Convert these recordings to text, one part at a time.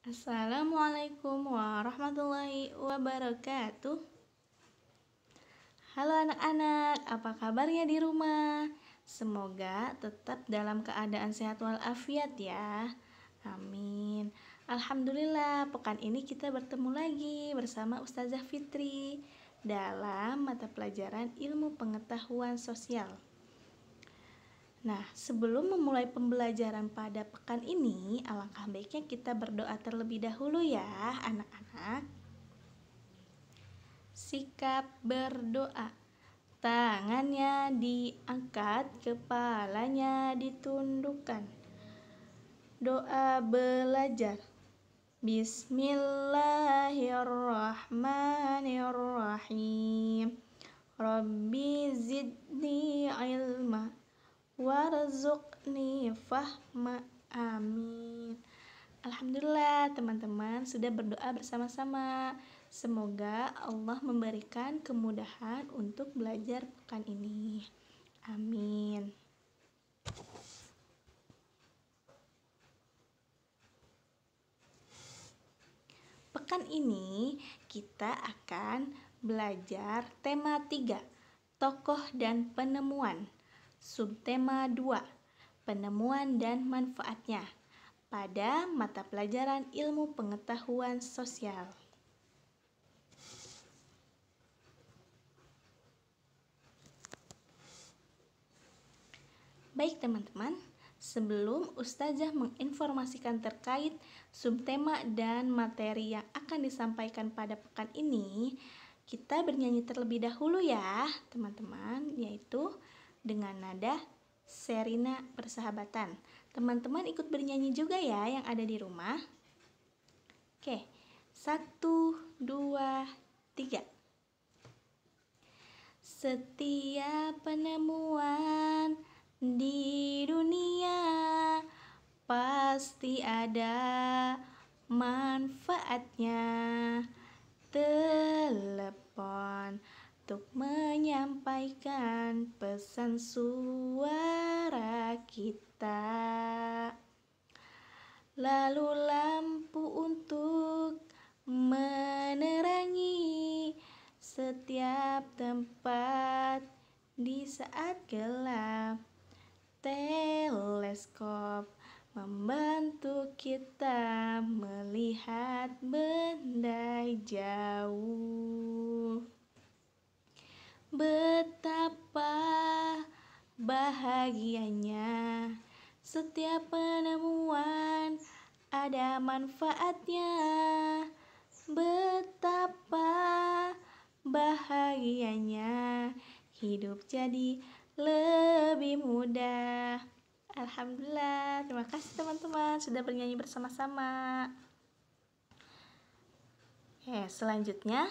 Assalamualaikum warahmatullahi wabarakatuh. Halo anak-anak, apa kabarnya di rumah? Semoga tetap dalam keadaan sehat walafiat ya. Amin. Alhamdulillah, pekan ini kita bertemu lagi bersama Ustazah Fitri dalam mata pelajaran Ilmu Pengetahuan Sosial. Nah, sebelum memulai pembelajaran pada pekan ini, alangkah baiknya kita berdoa terlebih dahulu ya, anak-anak. Sikap berdoa. Tangannya diangkat, kepalanya ditundukkan. Doa belajar. Bismillahirrahmanirrahim. Rabbi zidni ilma warzuqni fahma amin Alhamdulillah teman-teman sudah berdoa bersama-sama Semoga Allah memberikan kemudahan untuk belajar pekan ini Amin Pekan ini kita akan belajar tema 3 Tokoh dan penemuan Subtema 2. Penemuan dan manfaatnya pada mata pelajaran Ilmu Pengetahuan Sosial. Baik teman-teman, sebelum ustazah menginformasikan terkait subtema dan materi yang akan disampaikan pada pekan ini, kita bernyanyi terlebih dahulu ya, teman-teman, yaitu dengan nada Serina Persahabatan. Teman-teman ikut bernyanyi juga ya yang ada di rumah. Oke, satu, dua, tiga. Setiap penemuan di dunia pasti ada manfaatnya. Telepon untuk menyampaikan pesan suara kita. Lalu lampu untuk menerangi setiap tempat di saat gelap. Teleskop membantu kita melihat benda jauh. Betapa bahagianya setiap penemuan ada manfaatnya. Betapa bahagianya hidup jadi lebih mudah. Alhamdulillah, terima kasih teman-teman sudah bernyanyi bersama-sama. Oke, selanjutnya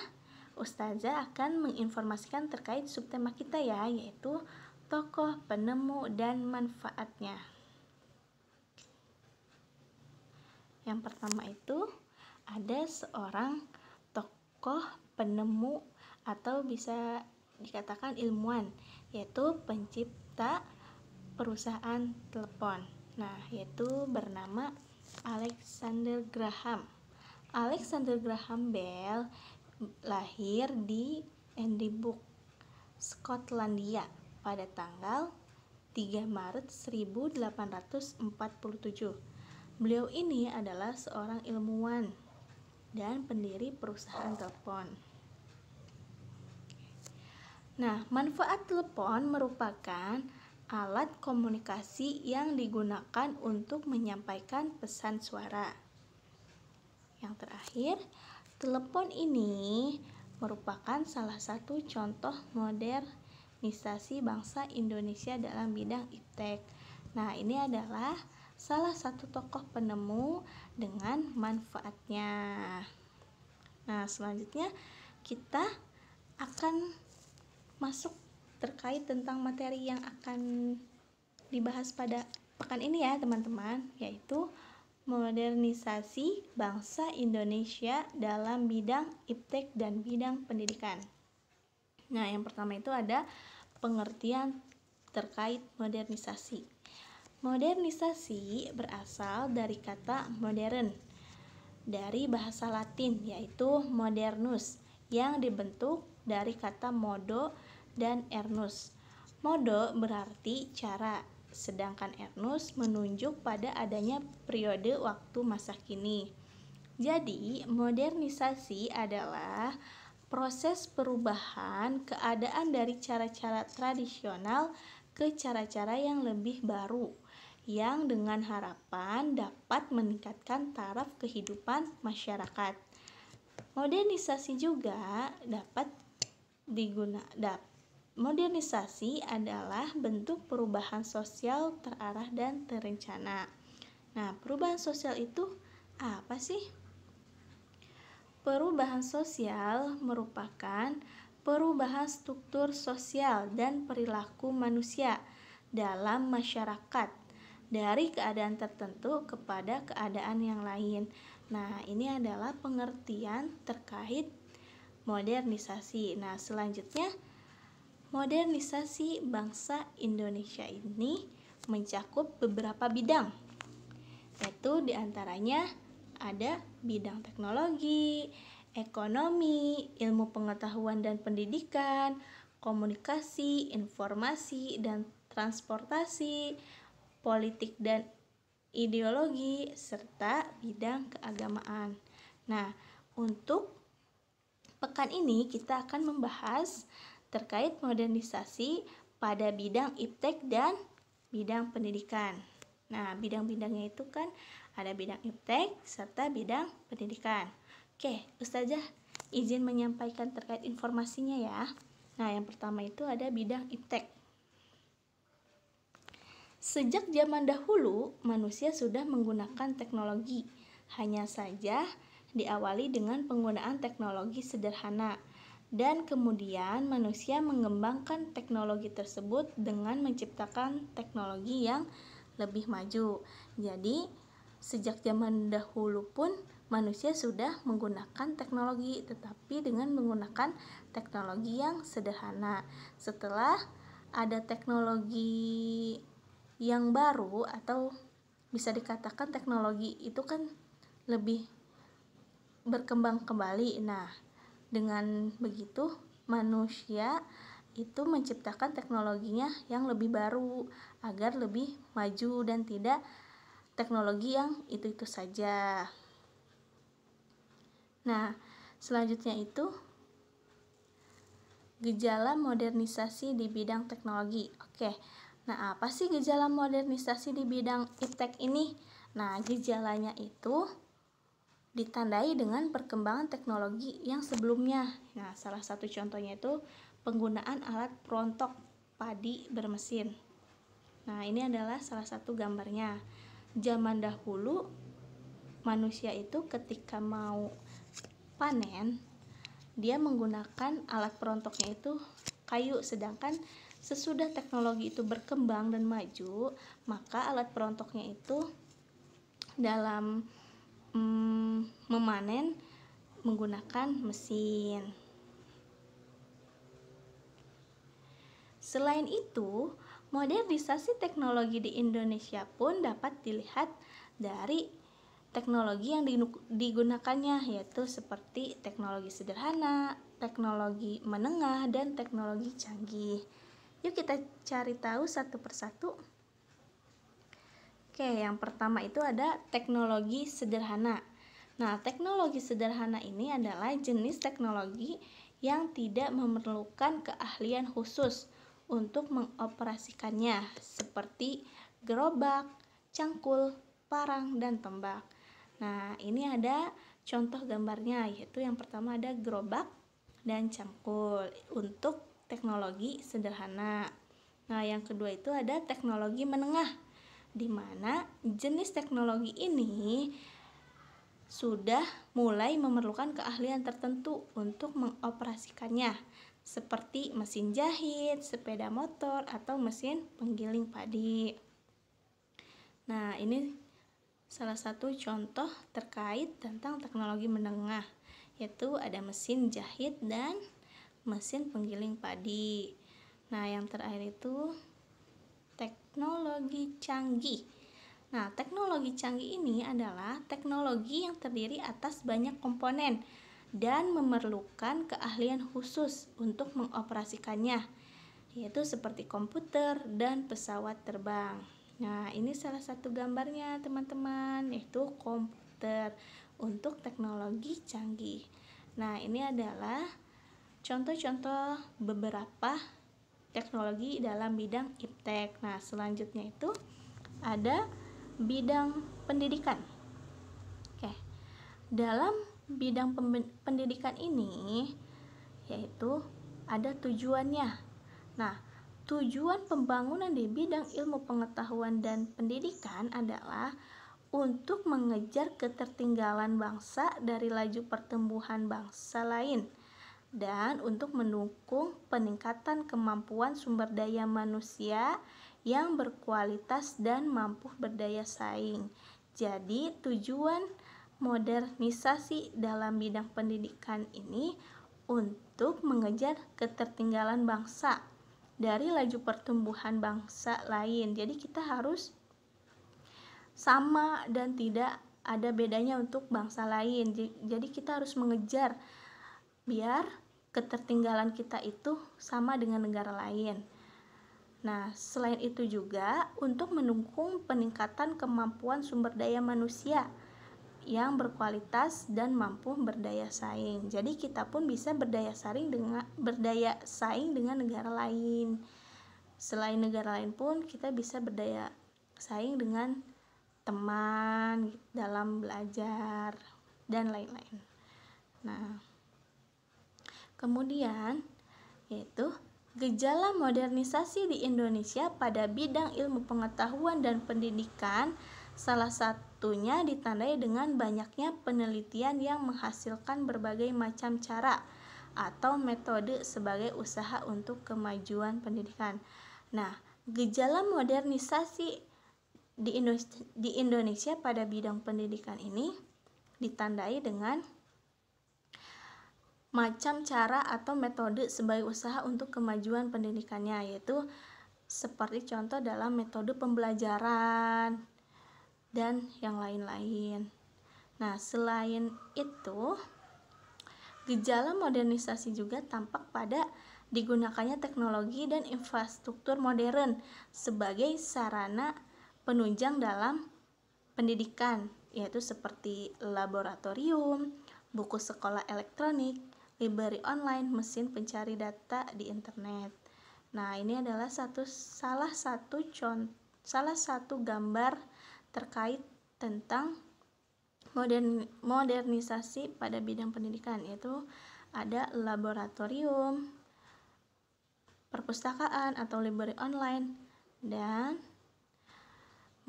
Ustazah akan menginformasikan terkait subtema kita ya, yaitu tokoh, penemu, dan manfaatnya. Yang pertama itu ada seorang tokoh penemu atau bisa dikatakan ilmuwan, yaitu pencipta perusahaan telepon. Nah, yaitu bernama Alexander Graham. Alexander Graham Bell lahir di Edinburgh, Skotlandia pada tanggal 3 Maret 1847. Beliau ini adalah seorang ilmuwan dan pendiri perusahaan telepon. Nah, manfaat telepon merupakan alat komunikasi yang digunakan untuk menyampaikan pesan suara. Yang terakhir, Telepon ini merupakan salah satu contoh modernisasi bangsa Indonesia dalam bidang iptek. Nah, ini adalah salah satu tokoh penemu dengan manfaatnya. Nah, selanjutnya kita akan masuk terkait tentang materi yang akan dibahas pada pekan ini ya, teman-teman, yaitu modernisasi bangsa Indonesia dalam bidang iptek dan bidang pendidikan. Nah, yang pertama itu ada pengertian terkait modernisasi. Modernisasi berasal dari kata modern dari bahasa Latin yaitu modernus yang dibentuk dari kata modo dan ernus. Modo berarti cara sedangkan Ernus menunjuk pada adanya periode waktu masa kini. Jadi, modernisasi adalah proses perubahan keadaan dari cara-cara tradisional ke cara-cara yang lebih baru yang dengan harapan dapat meningkatkan taraf kehidupan masyarakat. Modernisasi juga dapat digunakan. Modernisasi adalah bentuk perubahan sosial terarah dan terencana. Nah, perubahan sosial itu apa sih? Perubahan sosial merupakan perubahan struktur sosial dan perilaku manusia dalam masyarakat dari keadaan tertentu kepada keadaan yang lain. Nah, ini adalah pengertian terkait modernisasi. Nah, selanjutnya modernisasi bangsa Indonesia ini mencakup beberapa bidang, yaitu diantaranya ada bidang teknologi, ekonomi, ilmu pengetahuan dan pendidikan, komunikasi, informasi, dan transportasi, politik dan ideologi, serta bidang keagamaan. Nah, untuk pekan ini kita akan membahas terkait modernisasi pada bidang iptek dan bidang pendidikan. Nah, bidang-bidangnya itu kan ada bidang iptek serta bidang pendidikan. Oke, Ustazah izin menyampaikan terkait informasinya ya. Nah, yang pertama itu ada bidang iptek. Sejak zaman dahulu, manusia sudah menggunakan teknologi. Hanya saja diawali dengan penggunaan teknologi sederhana dan kemudian manusia mengembangkan teknologi tersebut dengan menciptakan teknologi yang lebih maju. Jadi, sejak zaman dahulu pun manusia sudah menggunakan teknologi, tetapi dengan menggunakan teknologi yang sederhana. Setelah ada teknologi yang baru atau bisa dikatakan teknologi itu kan lebih berkembang kembali. Nah, dengan begitu, manusia itu menciptakan teknologinya yang lebih baru agar lebih maju dan tidak teknologi yang itu-itu saja. Nah, selanjutnya itu gejala modernisasi di bidang teknologi. Oke. Nah, apa sih gejala modernisasi di bidang iptek ini? Nah, gejalanya itu ditandai dengan perkembangan teknologi yang sebelumnya. Nah, salah satu contohnya itu penggunaan alat perontok padi bermesin. Nah, ini adalah salah satu gambarnya. Zaman dahulu manusia itu ketika mau panen dia menggunakan alat perontoknya itu kayu sedangkan sesudah teknologi itu berkembang dan maju maka alat perontoknya itu dalam mm, memanen menggunakan mesin. Selain itu, modernisasi teknologi di Indonesia pun dapat dilihat dari teknologi yang digunakannya yaitu seperti teknologi sederhana, teknologi menengah, dan teknologi canggih. Yuk kita cari tahu satu persatu. Oke, yang pertama itu ada teknologi sederhana. Nah, teknologi sederhana ini adalah jenis teknologi yang tidak memerlukan keahlian khusus untuk mengoperasikannya, seperti gerobak, cangkul, parang, dan tembak. Nah, ini ada contoh gambarnya, yaitu yang pertama ada gerobak dan cangkul untuk teknologi sederhana. Nah, yang kedua itu ada teknologi menengah di mana jenis teknologi ini sudah mulai memerlukan keahlian tertentu untuk mengoperasikannya, seperti mesin jahit, sepeda motor, atau mesin penggiling padi. Nah, ini salah satu contoh terkait tentang teknologi menengah, yaitu ada mesin jahit dan mesin penggiling padi. Nah, yang terakhir itu teknologi canggih. Nah, teknologi canggih ini adalah teknologi yang terdiri atas banyak komponen dan memerlukan keahlian khusus untuk mengoperasikannya, yaitu seperti komputer dan pesawat terbang. Nah, ini salah satu gambarnya, teman-teman, yaitu komputer untuk teknologi canggih. Nah, ini adalah contoh-contoh beberapa teknologi dalam bidang iptek. Nah, selanjutnya itu ada bidang pendidikan. Oke. Dalam bidang pendidikan ini yaitu ada tujuannya. Nah, tujuan pembangunan di bidang ilmu pengetahuan dan pendidikan adalah untuk mengejar ketertinggalan bangsa dari laju pertumbuhan bangsa lain dan untuk mendukung peningkatan kemampuan sumber daya manusia yang berkualitas dan mampu berdaya saing. Jadi, tujuan modernisasi dalam bidang pendidikan ini untuk mengejar ketertinggalan bangsa dari laju pertumbuhan bangsa lain. Jadi, kita harus sama dan tidak ada bedanya untuk bangsa lain. Jadi, kita harus mengejar biar ketertinggalan kita itu sama dengan negara lain. Nah, selain itu juga untuk mendukung peningkatan kemampuan sumber daya manusia yang berkualitas dan mampu berdaya saing. Jadi kita pun bisa berdaya saing dengan berdaya saing dengan negara lain. Selain negara lain pun kita bisa berdaya saing dengan teman dalam belajar dan lain-lain. Nah, Kemudian, yaitu gejala modernisasi di Indonesia pada bidang ilmu pengetahuan dan pendidikan, salah satunya ditandai dengan banyaknya penelitian yang menghasilkan berbagai macam cara atau metode sebagai usaha untuk kemajuan pendidikan. Nah, gejala modernisasi di Indonesia, di Indonesia pada bidang pendidikan ini ditandai dengan macam cara atau metode sebagai usaha untuk kemajuan pendidikannya yaitu seperti contoh dalam metode pembelajaran dan yang lain-lain. Nah, selain itu, gejala modernisasi juga tampak pada digunakannya teknologi dan infrastruktur modern sebagai sarana penunjang dalam pendidikan, yaitu seperti laboratorium, buku sekolah elektronik, library online mesin pencari data di internet. Nah, ini adalah satu salah satu contoh salah satu gambar terkait tentang modern, modernisasi pada bidang pendidikan yaitu ada laboratorium, perpustakaan atau library online dan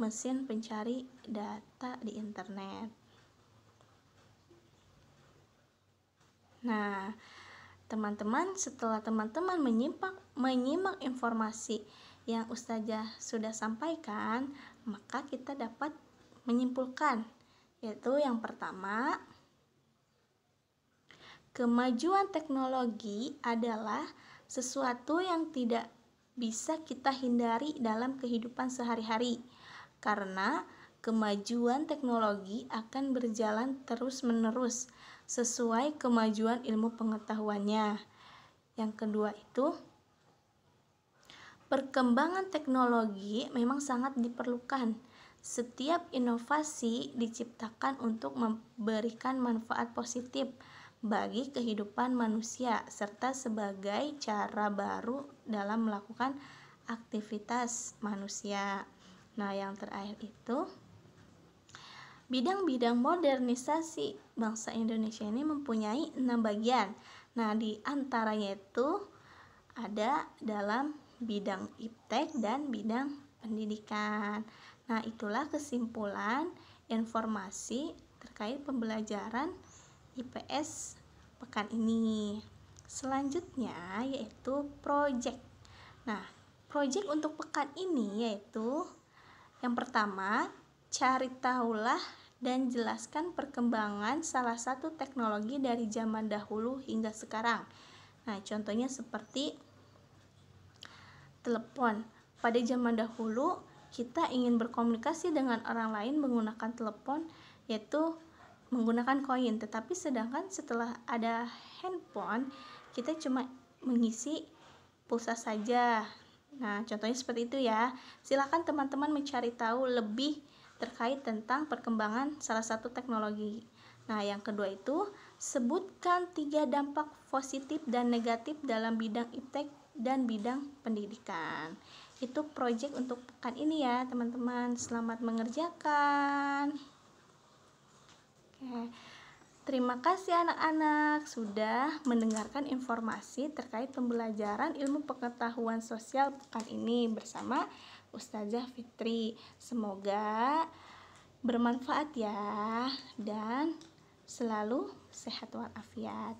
mesin pencari data di internet. Nah, teman-teman setelah teman-teman menyimak, menyimak informasi yang Ustazah sudah sampaikan, maka kita dapat menyimpulkan yaitu yang pertama kemajuan teknologi adalah sesuatu yang tidak bisa kita hindari dalam kehidupan sehari-hari karena kemajuan teknologi akan berjalan terus-menerus sesuai kemajuan ilmu pengetahuannya. Yang kedua itu perkembangan teknologi memang sangat diperlukan. Setiap inovasi diciptakan untuk memberikan manfaat positif bagi kehidupan manusia serta sebagai cara baru dalam melakukan aktivitas manusia. Nah, yang terakhir itu Bidang-bidang modernisasi bangsa Indonesia ini mempunyai enam bagian. Nah, di antaranya itu ada dalam bidang iptek dan bidang pendidikan. Nah, itulah kesimpulan informasi terkait pembelajaran IPS pekan ini. Selanjutnya yaitu proyek. Nah, proyek untuk pekan ini yaitu yang pertama, cari tahulah dan jelaskan perkembangan salah satu teknologi dari zaman dahulu hingga sekarang. Nah, contohnya seperti telepon. Pada zaman dahulu, kita ingin berkomunikasi dengan orang lain menggunakan telepon, yaitu menggunakan koin. Tetapi sedangkan setelah ada handphone, kita cuma mengisi pulsa saja. Nah, contohnya seperti itu ya. Silakan teman-teman mencari tahu lebih terkait tentang perkembangan salah satu teknologi. Nah, yang kedua itu sebutkan tiga dampak positif dan negatif dalam bidang iptek dan bidang pendidikan. Itu proyek untuk pekan ini ya, teman-teman. Selamat mengerjakan. Oke. Terima kasih anak-anak sudah mendengarkan informasi terkait pembelajaran ilmu pengetahuan sosial pekan ini bersama Ustazah Fitri. Semoga bermanfaat ya dan selalu sehat walafiat.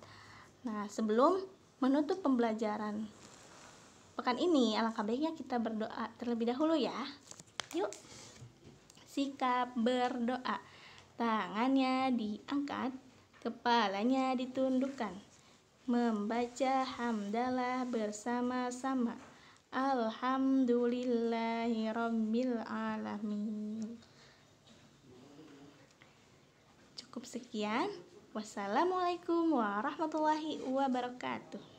Nah, sebelum menutup pembelajaran pekan ini, alangkah baiknya kita berdoa terlebih dahulu ya. Yuk. Sikap berdoa. Tangannya diangkat, kepalanya ditundukkan membaca hamdalah bersama-sama. Alhamdulillahi Rabbil Alamin Cukup sekian Wassalamualaikum warahmatullahi wabarakatuh